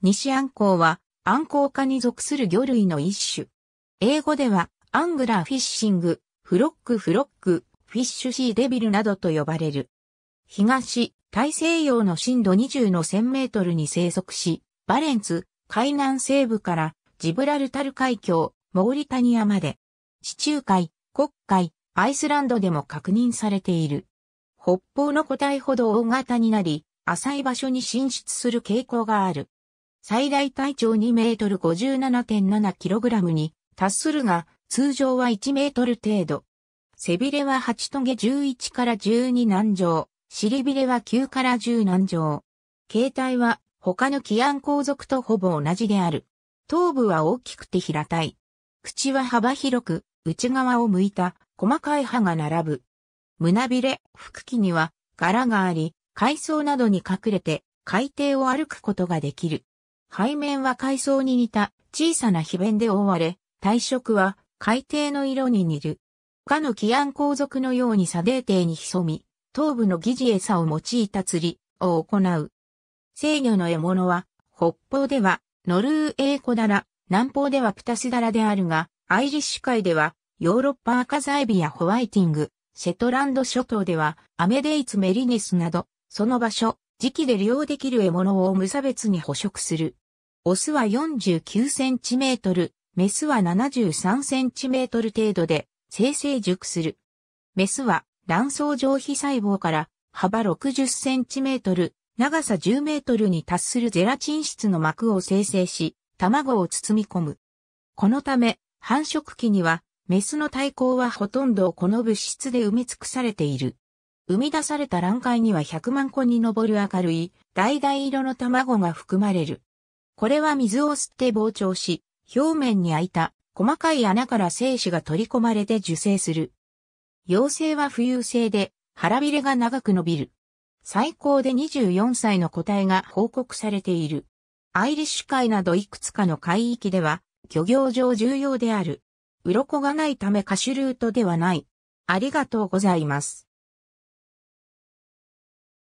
西アンコウは、アンコウ科に属する魚類の一種。英語では、アングラーフィッシング、フロックフロック、フィッシュシーデビルなどと呼ばれる。東、大西洋の深度20の1000メートルに生息し、バレンツ、海南西部からジブラルタル海峡、モーリタニアまで、地中海、黒海、アイスランドでも確認されている。北方の個体ほど大型になり、浅い場所に進出する傾向がある。最大体長2メートル5 7 7ラムに達するが、通常は1メートル程度。背びれは8トゲ11から12何畳、尻びれは9から10南上。形態は他のキアン皇族とほぼ同じである。頭部は大きくて平たい。口は幅広く、内側を向いた細かい歯が並ぶ。胸びれ、腹器には柄があり、海藻などに隠れて海底を歩くことができる。背面は海藻に似た小さな皮弁で覆われ、体色は海底の色に似る。かのキアン皇族のように砂泥底に潜み、頭部の疑似餌を用いた釣りを行う。制御の獲物は、北方ではノルウエーコダラ、南方ではプタスダラであるが、アイリッシュ海ではヨーロッパアカザエビやホワイティング、シェトランド諸島ではアメデイツメリネスなど、その場所、時期で利用できる獲物を無差別に捕食する。オスは49センチメートル、メスは73センチメートル程度で生成熟する。メスは卵巣上皮細胞から幅60センチメートル、長さ10メートルに達するゼラチン質の膜を生成し、卵を包み込む。このため、繁殖期には、メスの体高はほとんどこの物質で埋め尽くされている。生み出された卵塊には100万個に上る明るい、橙色の卵が含まれる。これは水を吸って膨張し、表面に開いた細かい穴から精子が取り込まれて受精する。幼生は浮遊性で腹びれが長く伸びる。最高で24歳の個体が報告されている。アイリッシュ海などいくつかの海域では、漁業上重要である。鱗がないためカシュルートではない。ありがとうございます。